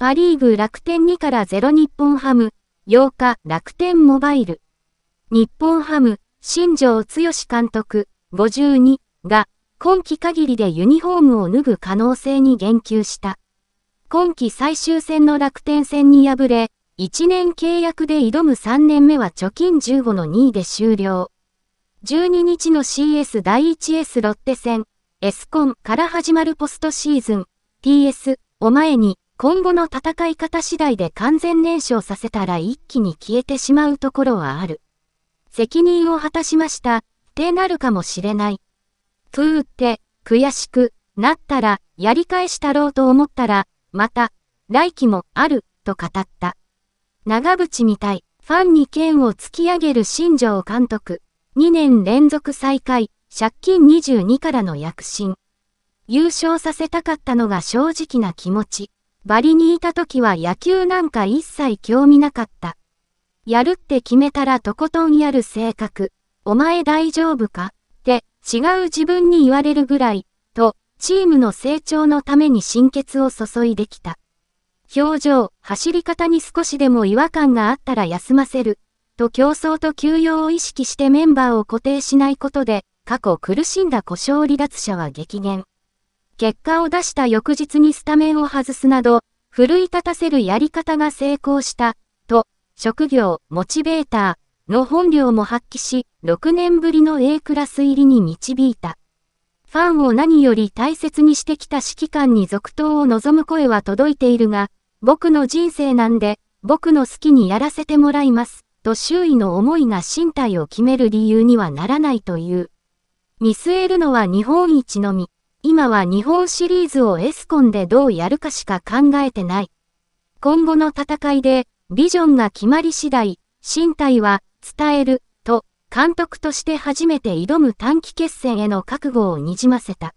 パリーグ楽天2から0日本ハム、8日楽天モバイル。日本ハム、新庄剛志監督、52が、今季限りでユニフォームを脱ぐ可能性に言及した。今季最終戦の楽天戦に敗れ、1年契約で挑む3年目は貯金15の2位で終了。12日の CS 第 1S ロッテ戦、エスコンから始まるポストシーズン、t s お前に、今後の戦い方次第で完全燃焼させたら一気に消えてしまうところはある。責任を果たしました、ってなるかもしれない。ふーって、悔しくなったら、やり返したろうと思ったら、また、来期もある、と語った。長渕みたい、ファンに剣を突き上げる新庄監督。2年連続再開、借金22からの躍進。優勝させたかったのが正直な気持ち。バリにいた時は野球なんか一切興味なかった。やるって決めたらとことんやる性格。お前大丈夫かって、違う自分に言われるぐらい、と、チームの成長のために心血を注いできた。表情、走り方に少しでも違和感があったら休ませる、と競争と休養を意識してメンバーを固定しないことで、過去苦しんだ故障離脱者は激減。結果を出した翌日にスタメンを外すなど、奮い立たせるやり方が成功した、と、職業、モチベーターの本領も発揮し、6年ぶりの A クラス入りに導いた。ファンを何より大切にしてきた指揮官に続投を望む声は届いているが、僕の人生なんで、僕の好きにやらせてもらいます、と周囲の思いが身体を決める理由にはならないという。見据えるのは日本一のみ。今は日本シリーズをエスコンでどうやるかしか考えてない。今後の戦いで、ビジョンが決まり次第、身体は伝えると監督として初めて挑む短期決戦への覚悟をにじませた。